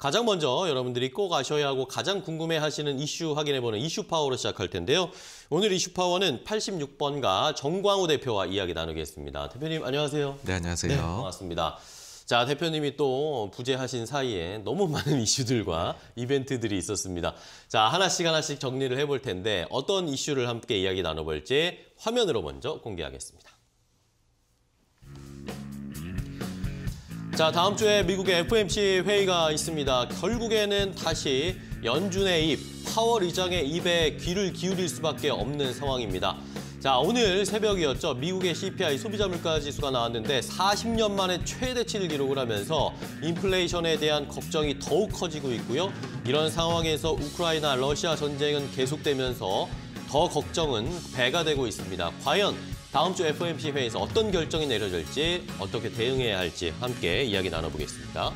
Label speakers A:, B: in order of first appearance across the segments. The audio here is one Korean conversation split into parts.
A: 가장 먼저 여러분들이 꼭 아셔야 하고 가장 궁금해하시는 이슈 확인해보는 이슈 파워로 시작할 텐데요. 오늘 이슈 파워는 86번가 정광우 대표와 이야기 나누겠습니다. 대표님 안녕하세요. 네, 안녕하세요. 네, 반갑습니다. 자, 대표님이 또 부재하신 사이에 너무 많은 이슈들과 이벤트들이 있었습니다. 자, 하나씩 하나씩 정리를 해볼 텐데 어떤 이슈를 함께 이야기 나눠볼지 화면으로 먼저 공개하겠습니다. 자, 다음 주에 미국의 FMC 회의가 있습니다. 결국에는 다시 연준의 입, 파월 의장의 입에 귀를 기울일 수밖에 없는 상황입니다. 자, 오늘 새벽이었죠. 미국의 CPI 소비자 물가 지수가 나왔는데 40년 만에 최대치를 기록을 하면서 인플레이션에 대한 걱정이 더욱 커지고 있고요. 이런 상황에서 우크라이나 러시아 전쟁은 계속되면서 더 걱정은 배가 되고 있습니다. 과연 다음 주 FOMC 회의에서 어떤 결정이 내려질지 어떻게 대응해야 할지 함께 이야기 나눠보겠습니다.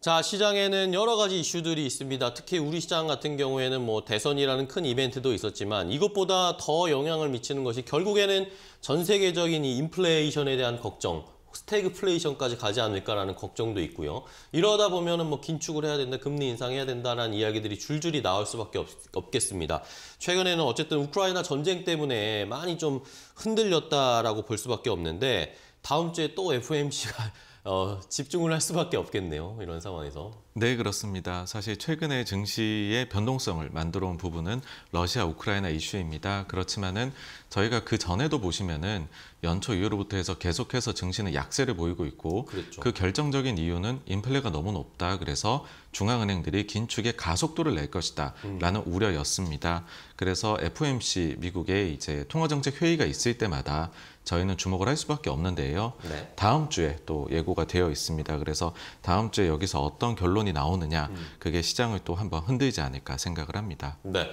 A: 자, 시장에는 여러 가지 이슈들이 있습니다. 특히 우리 시장 같은 경우에는 뭐 대선이라는 큰 이벤트도 있었지만 이것보다 더 영향을 미치는 것이 결국에는 전 세계적인 이 인플레이션에 대한 걱정, 스태그플레이션까지 가지 않을까라는 걱정도 있고요. 이러다 보면은 뭐 긴축을 해야 된다, 금리 인상해야 된다라는 이야기들이 줄줄이 나올 수밖에 없, 겠습니다 최근에는 어쨌든 우크라이나 전쟁 때문에 많이 좀 흔들렸다라고 볼 수밖에 없는데 다음 주에 또 FOMC가 어, 집중을 할 수밖에 없겠네요. 이런 상황에서.
B: 네, 그렇습니다. 사실 최근에 증시의 변동성을 만들어 온 부분은 러시아 우크라이나 이슈입니다. 그렇지만은 저희가 그 전에도 보시면은 연초 이후로부터 해서 계속해서 증시는 약세를 보이고 있고 그랬죠. 그 결정적인 이유는 인플레가 너무 높다. 그래서 중앙은행들이 긴축의 가속도를 낼 것이다라는 음. 우려였습니다. 그래서 FOMC 미국의 이제 통화정책 회의가 있을 때마다 저희는 주목을 할 수밖에 없는데요. 네. 다음 주에 또 예고가 되어 있습니다. 그래서 다음 주에 여기서 어떤 결론이 나오느냐 음. 그게 시장을 또 한번 흔들지 않을까 생각을 합니다.
A: 네.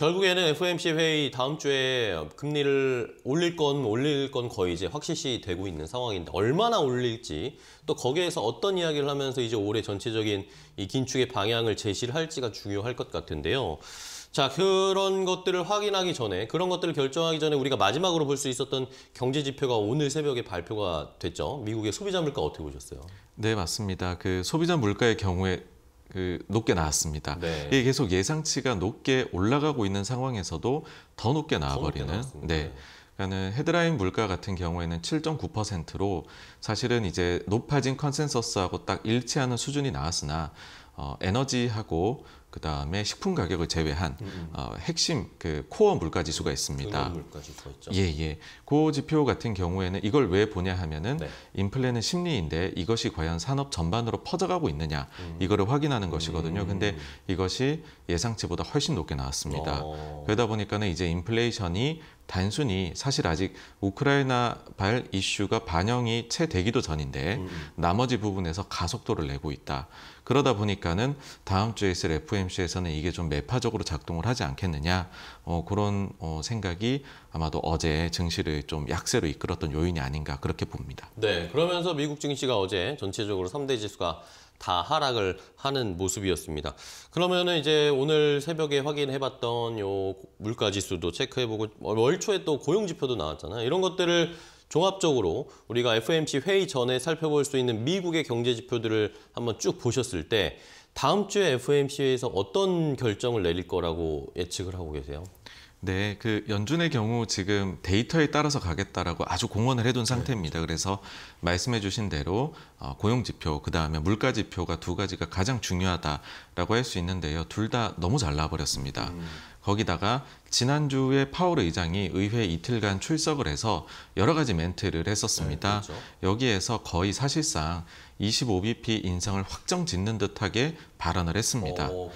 A: 결국에는 FOMC 회의 다음 주에 금리를 올릴 건 올릴 건 거의 이제 확실시 되고 있는 상황인데 얼마나 올릴지 또 거기에서 어떤 이야기를 하면서 이제 올해 전체적인 이 긴축의 방향을 제시를 할지가 중요할 것 같은데요. 자 그런 것들을 확인하기 전에 그런 것들을 결정하기 전에 우리가 마지막으로 볼 수 있었던 경제 지표가 오늘 새벽에 발표가 됐죠. 미국의 소비자 물가 어떻게 보셨어요?
B: 네 맞습니다. 그 소비자 물가의 경우에 그 높게 나왔습니다. 네. 이게 계속 예상치가 높게 올라가고 있는 상황에서도 더 높게 나와버리는. 더 네. 그러니까는 헤드라인 물가 같은 경우에는 7.9%로 사실은 이제 높아진 컨센서스하고 딱 일치하는 수준이 나왔으나 어, 에너지하고 그 다음에 식품 가격을 제외한 음, 음. 어, 핵심 그 코어 물가 지수가 있습니다. 물가
A: 지수가 있죠. 예, 예.
B: 그 지표 같은 경우에는 이걸 왜 보냐 하면은 네. 인플레는 심리인데 이것이 과연 산업 전반으로 퍼져가고 있느냐 음. 이거를 확인하는 것이거든요. 음. 근데 이것이 예상치보다 훨씬 높게 나왔습니다. 어. 그러다 보니까는 이제 인플레이션이 단순히 사실 아직 우크라이나 발 이슈가 반영이 채 되기도 전인데 음. 나머지 부분에서 가속도를 내고 있다. 그러다 보니까는 다음 주에 있을 f m FOMC에서는 이게 좀 매파적으로 작동을 하지 않겠느냐 어, 그런 어, 생각이 아마도 어제 증시를 좀 약세로 이끌었던 요인이 아닌가
A: 그렇게 봅니다. 네, 그러면서 미국 증시가 어제 전체적으로 3대 지수가 다 하락을 하는 모습이었습니다. 그러면은 이제 오늘 새벽에 확인해봤던 요 물가 지수도 체크해보고 월 초에 또 고용 지표도 나왔잖아요. 이런 것들을 종합적으로 우리가 FOMC 회의 전에 살펴볼 수 있는 미국의 경제 지표들을 한번 쭉 보셨을 때 다음 주에 FOMC에서 어떤 결정을 내릴 거라고 예측을 하고 계세요?
B: 네, 그 연준의 경우 지금 데이터에 따라서 가겠다라고 아주 공언을 해둔 상태입니다. 네. 그래서 말씀해주신 대로 어, 고용 지표, 그 다음에 물가 지표가 두 가지가 가장 중요하다라고 할 수 있는데요. 둘 다 너무 잘 나와버렸습니다. 음. 거기다가 지난주에 파월 의장이 의회 이틀간 출석을 해서 여러 가지 멘트를 했었습니다. 네, 그렇죠. 여기에서 거의 사실상 25bp 인상을 확정 짓는 듯하게 발언을 했습니다. 어,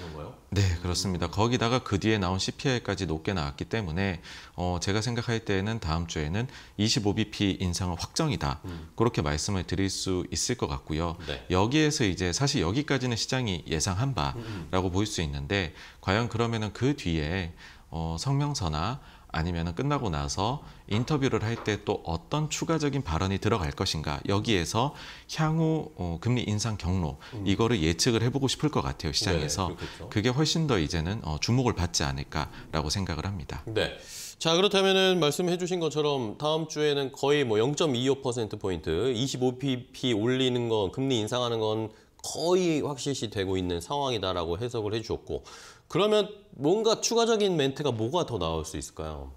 B: 네, 그렇습니다. 거기다가 그 뒤에 나온 CPI까지 높게 나왔기 때문에 어, 제가 생각할 때는 에 다음 주에는 25BP 인상은 확정이다. 음. 그렇게 말씀을 드릴 수 있을 것 같고요. 네. 여기에서 이제 사실 여기까지는 시장이 예상한 바라고 음. 음. 볼수 있는데 과연 그러면은 그 뒤에 어, 성명서나 아니면 끝나고 나서 인터뷰를 할 때 또 어떤 추가적인 발언이 들어갈 것인가 여기에서 향후 어, 금리 인상 경로 음. 이거를 예측을 해보고 싶을 것 같아요 네, 시장에서 네, 그게 훨씬 더 이제는 어, 주목을 받지 않을까라고 생각을
A: 합니다. 네. 자 그렇다면은 말씀해주신 것처럼 다음 주에는 거의 뭐0.25% 포인트, 25pp 올리는 건 금리 인상하는 건 거의 확실시 되고 있는 상황이다라고 해석을 해주었고 그러면 뭔가 추가적인 멘트가 뭐가 더 나올 수 있을까요?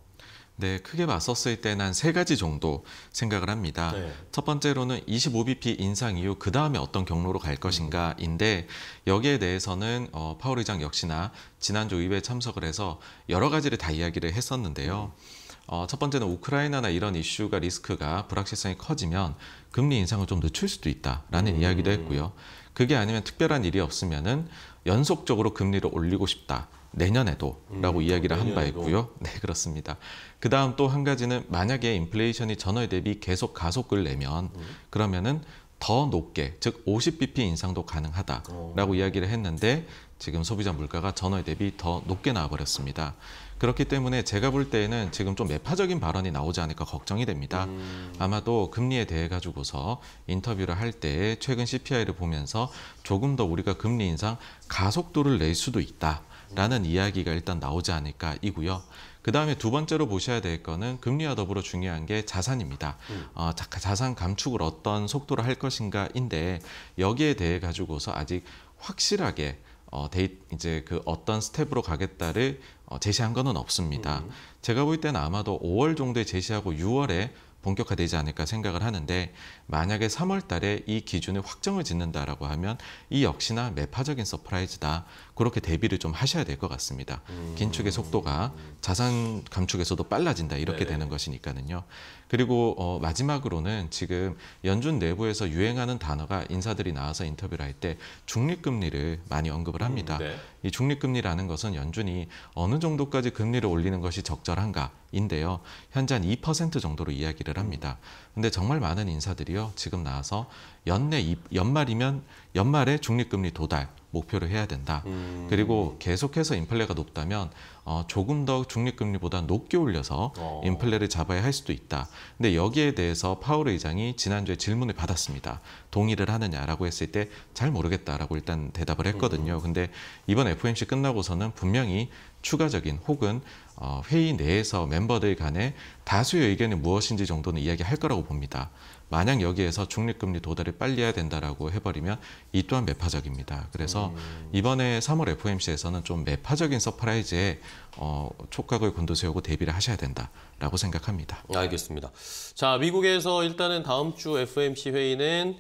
A: 네, 크게 봤었을 때는 한 세 가지 정도 생각을 합니다. 네.
B: 첫 번째로는 25bp 인상 이후 그 다음에 어떤 경로로 갈 것인가인데 여기에 대해서는 어, 파월 의장 역시나 지난주 의회 참석을 해서 여러 가지를 다 이야기를 했었는데요. 음. 어, 첫 번째는 우크라이나나 이런 이슈가 리스크가 불확실성이 커지면 금리 인상을 좀 늦출 수도 있다라는 음. 이야기도 했고요. 그게 아니면 특별한 일이 없으면은 연속적으로 금리를 올리고 싶다. 내년에도라고 음, 이야기를 한 바 있고요. 네, 그렇습니다. 그 다음 또 한 가지는 만약에 인플레이션이 전월 대비 계속 가속을 내면 음. 그러면은 더 높게 즉 50bp 인상도 가능하다라고 오. 어. 이야기를 했는데 지금 소비자 물가가 전월 대비 더 높게 나와버렸습니다. 그렇기 때문에 제가 볼 때에는 지금 좀 매파적인 발언이 나오지 않을까 걱정이 됩니다. 음. 아마도 금리에 대해 가지고서 인터뷰를 할 때 최근 CPI를 보면서 조금 더 우리가 금리 인상 가속도를 낼 수도 있다라는 이야기가 일단 나오지 않을까이고요. 그 다음에 두 번째로 보셔야 될 거는 금리와 더불어 중요한 게 자산입니다. 음. 어, 자산 감축을 어떤 속도로 할 것인가인데 여기에 대해 가지고서 아직 확실하게 어, 데이, 이제 그 어떤 스텝으로 가겠다를 어, 제시한 것은 없습니다. 음, 음. 제가 볼 때는 아마도 5월 정도에 제시하고 6월에 본격화되지 않을까 생각을 하는데 만약에 3월 달에 이 기준을 확정을 짓는다라고 하면 이 역시나 매파적인 서프라이즈다. 그렇게 대비를 좀 하셔야 될 것 같습니다. 음. 긴축의 속도가 자산 감축에서도 빨라진다 이렇게 네 되는 것이니까는요. 그리고 어, 마지막으로는 지금 연준 내부에서 유행하는 단어가 인사들이 나와서 인터뷰를 할 때 중립금리를 많이 언급을 합니다. 음, 네. 이 중립금리라는 것은 연준이 어느 정도까지 금리를 올리는 것이 적절한가인데요. 현재 한 2% 정도로 이야기를 합니다. 그런데 정말 많은 인사들이요. 지금 나와서 연내 연말이면 연말에 중립금리 도달 목표를 해야 된다. 음. 그리고 계속해서 인플레가 높다면 어, 조금 더 중립금리보다 높게 올려서 어. 인플레를 잡아야 할 수도 있다. 근데 여기에 대해서 파월 의장이 지난주에 질문을 받았습니다. 동의를 하느냐라고 했을 때 잘 모르겠다라고 일단 대답을 했거든요. 음. 근데 이번 FOMC 끝나고서는 분명히 추가적인 혹은 어, 회의 내에서 멤버들 간에 다수의 의견이 무엇인지 정도는 이야기할 거라고 봅니다. 만약 여기에서 중립금리 도달을 빨리 해야 된다라고 해버리면 이 또한 매파적입니다. 그래서 음. 이번에 3월 FOMC에서는 좀 매파적인 서프라이즈에 어, 촉각을 곤두세우고 대비를 하셔야 된다라고 생각합니다.
A: 알겠습니다. 자, 미국에서 일단은 다음 주 FOMC 회의는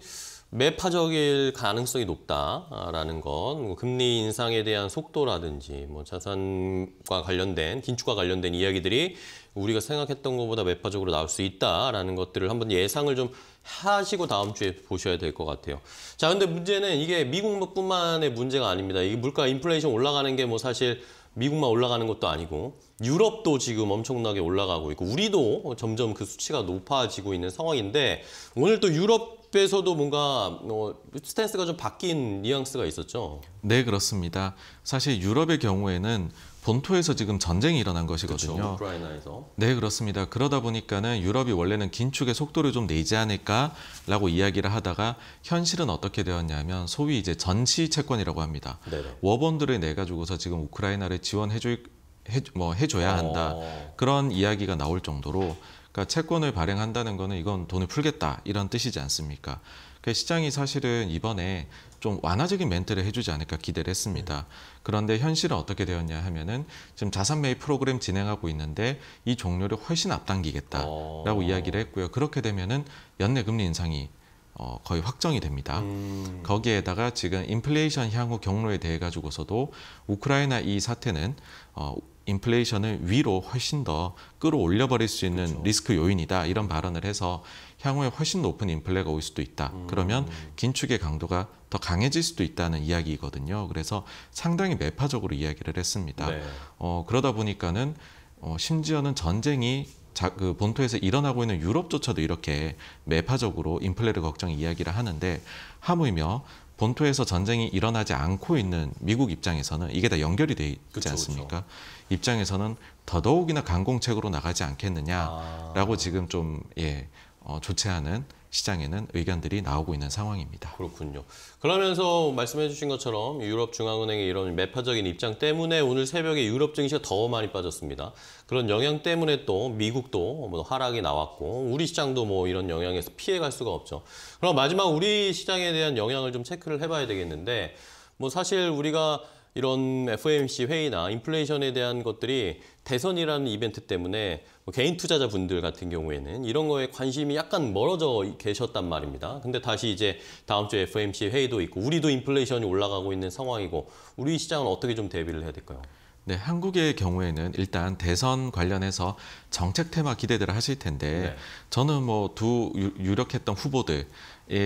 A: 매파적일 가능성이 높다라는 건 뭐 금리 인상에 대한 속도라든지 뭐 자산과 관련된 긴축과 관련된 이야기들이 우리가 생각했던 것보다 매파적으로 나올 수 있다라는 것들을 한번 예상을 좀 하시고 다음 주에 보셔야 될 것 같아요. 자, 근데 문제는 이게 미국뿐만의 문제가 아닙니다. 이게 물가 인플레이션 올라가는 게 뭐 사실 미국만 올라가는 것도 아니고 유럽도 지금 엄청나게 올라가고 있고 우리도 점점 그 수치가 높아지고 있는 상황인데 오늘 또 유럽 그쪽에서도 뭔가 어, 스탠스가 좀 바뀐 뉘앙스가 있었죠.
B: 네, 그렇습니다. 사실 유럽의 경우에는 본토에서 지금 전쟁이 일어난 것이거든요. 그렇죠,
A: 우크라이나에서.
B: 네, 그렇습니다. 그러다 보니까는 유럽이 원래는 긴축의 속도를 좀 내지 않을까라고 이야기를 하다가 현실은 어떻게 되었냐면 소위 이제 전시 채권이라고 합니다. 네네. 워번들을 내 가지고서 지금 우크라이나를 지원해 줄 해, 뭐 해줘야 한다 어... 그런 이야기가 나올 정도로 그러니까 채권을 발행한다는 거는 이건 돈을 풀겠다 이런 뜻이지 않습니까? 그 시장이 사실은 이번에 좀 완화적인 멘트를 해주지 않을까 기대를 했습니다. 그런데 현실은 어떻게 되었냐 하면은 지금 자산 매입 프로그램 진행하고 있는데 이 종료를 훨씬 앞당기겠다라고 어. 이야기를 했고요. 그렇게 되면은 연내 금리 인상이 어, 거의 확정이 됩니다. 음. 거기에다가 지금 인플레이션 향후 경로에 대해 가지고서도 우크라이나 이 사태는 어, 인플레이션을 위로 훨씬 더 끌어올려 버릴 수 있는 그렇죠. 리스크 요인이다 이런 발언을 해서 향후에 훨씬 높은 인플레가 올 수도 있다. 음. 그러면 긴축의 강도가 더 강해질 수도 있다는 이야기거든요. 그래서 상당히 매파적으로 이야기를 했습니다. 네. 어, 그러다 보니까는 어, 심지어는 전쟁이 자, 그 본토에서 일어나고 있는 유럽조차도 이렇게 매파적으로 인플레를 걱정 이야기를 하는데 하물며 본토에서 전쟁이 일어나지 않고 있는 미국 입장에서는 이게 다 연결이 돼 있지 그쵸, 않습니까? 그쵸. 입장에서는 더더욱이나 강공책으로 나가지 않겠느냐라고 아... 지금 좀 예, 어, 조치하는 시장에는 의견들이 나오고 있는 상황입니다. 그렇군요.
A: 그러면서 말씀해 주신 것처럼 유럽 중앙은행의 이런 매파적인 입장 때문에 오늘 새벽에 유럽 증시가 더 많이 빠졌습니다. 그런 영향 때문에 또 미국도 뭐 하락이 나왔고 우리 시장도 뭐 이런 영향에서 피해갈 수가 없죠. 그럼 마지막 우리 시장에 대한 영향을 좀 체크를 해봐야 되겠는데 뭐 사실 우리가 이런 FOMC 회의나 인플레이션에 대한 것들이 대선이라는 이벤트 때문에 뭐 개인 투자자분들 같은 경우에는 이런 거에 관심이 약간 멀어져 계셨단 말입니다. 근데 다시 이제 다음 주에 FOMC 회의도 있고 우리도 인플레이션이 올라가고 있는 상황이고 우리 시장은 어떻게 좀 대비를 해야 될까요?
B: 네, 한국의 경우에는 일단 대선 관련해서 정책 테마 기대들 을 하실 텐데 네. 저는 뭐 두 유력했던 후보들의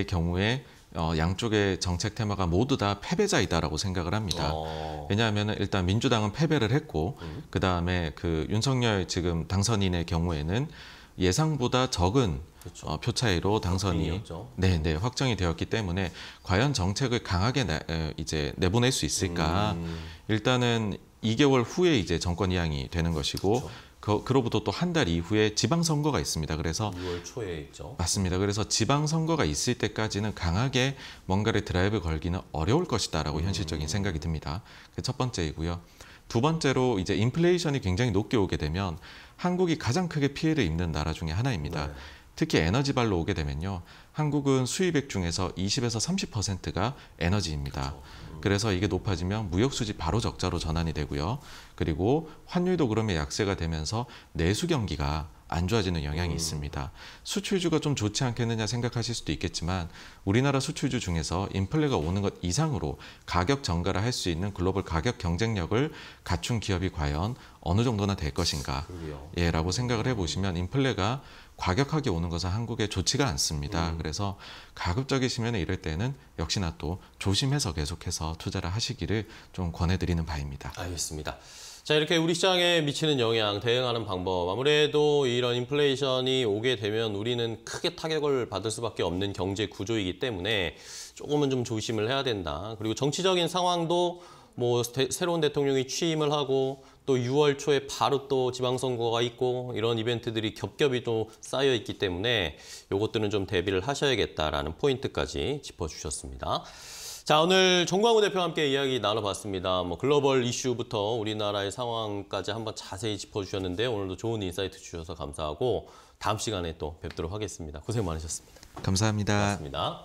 B: 경우에 어, 양쪽의 정책 테마가 모두 다 패배자이다라고 생각을 합니다. 어... 왜냐하면 일단 민주당은 패배를 했고 음. 그 다음에 그 윤석열 지금 당선인의 경우에는 예상보다 적은 그렇죠. 어, 표 차이로 당선이 네네 네, 확정이 되었기 때문에 과연 정책을 강하게 내, 이제 내보낼 수 있을까? 음. 일단은 2개월 후에 이제 정권 이양이 되는 것이고. 그렇죠. 그, 그로부터 또 한 달 이후에 지방선거가 있습니다. 그래서
A: 6월 초에 있죠.
B: 맞습니다. 그래서 지방선거가 있을 때까지는 강하게 뭔가를 드라이브 걸기는 어려울 것이다라고 음. 현실적인 생각이 듭니다. 그 첫 번째이고요. 두 번째로 이제 인플레이션이 굉장히 높게 오게 되면 한국이 가장 크게 피해를 입는 나라 중에 하나입니다. 네. 특히 에너지발로 오게 되면요. 한국은 수입액 중에서 20에서 30%가 에너지입니다. 그래서 이게 높아지면 무역 수지 바로 적자로 전환이 되고요. 그리고 환율도 그러면 약세가 되면서 내수 경기가 안 좋아지는 영향이 음. 있습니다. 수출주가 좀 좋지 않겠느냐 생각하실 수도 있겠지만 우리나라 수출주 중에서 인플레가 오는 것 이상으로 가격 정가를 할 수 있는 글로벌 가격 경쟁력을 갖춘 기업이 과연 어느 정도나 될 것인가 예 라고 생각을 해보시면 인플레가 과격하게 오는 것은 한국에 좋지가 않습니다. 음. 그래서 가급적이시면 이럴 때는 역시나 또 조심해서 계속해서 투자를 하시기를 좀 권해드리는 바입니다. 알겠습니다.
A: 자 이렇게 우리 시장에 미치는 영향, 대응하는 방법 아무래도 이런 인플레이션이 오게 되면 우리는 크게 타격을 받을 수밖에 없는 경제 구조이기 때문에 조금은 좀 조심을 해야 된다. 그리고 정치적인 상황도 뭐 새로운 대통령이 취임을 하고 또 6월 초에 바로 또 지방선거가 있고 이런 이벤트들이 겹겹이 또 쌓여 있기 때문에 이것들은 좀 대비를 하셔야겠다라는 포인트까지 짚어주셨습니다. 자 오늘 정광우 대표와 함께 이야기 나눠봤습니다. 뭐 글로벌 이슈부터 우리나라의 상황까지 한번 자세히 짚어주셨는데 오늘도 좋은 인사이트 주셔서 감사하고 다음 시간에 또 뵙도록 하겠습니다. 고생 많으셨습니다. 감사합니다. 고맙습니다.